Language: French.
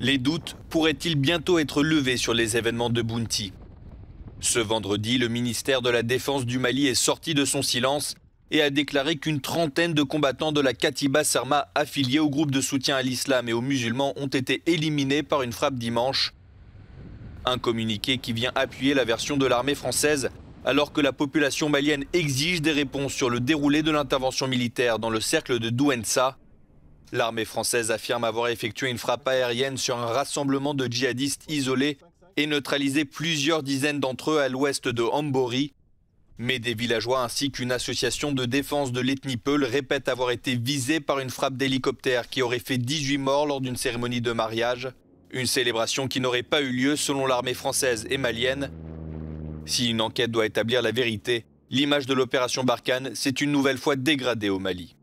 Les doutes pourraient-ils bientôt être levés sur les événements de Bounty Ce vendredi, le ministère de la Défense du Mali est sorti de son silence et a déclaré qu'une trentaine de combattants de la Katiba Sarma affiliés au groupe de soutien à l'islam et aux musulmans ont été éliminés par une frappe dimanche. Un communiqué qui vient appuyer la version de l'armée française alors que la population malienne exige des réponses sur le déroulé de l'intervention militaire dans le cercle de Douenza. L'armée française affirme avoir effectué une frappe aérienne sur un rassemblement de djihadistes isolés et neutralisé plusieurs dizaines d'entre eux à l'ouest de Hambori. Mais des villageois ainsi qu'une association de défense de l'ethnie Peul répètent avoir été visés par une frappe d'hélicoptère qui aurait fait 18 morts lors d'une cérémonie de mariage. Une célébration qui n'aurait pas eu lieu selon l'armée française et malienne. Si une enquête doit établir la vérité, l'image de l'opération Barkhane s'est une nouvelle fois dégradée au Mali.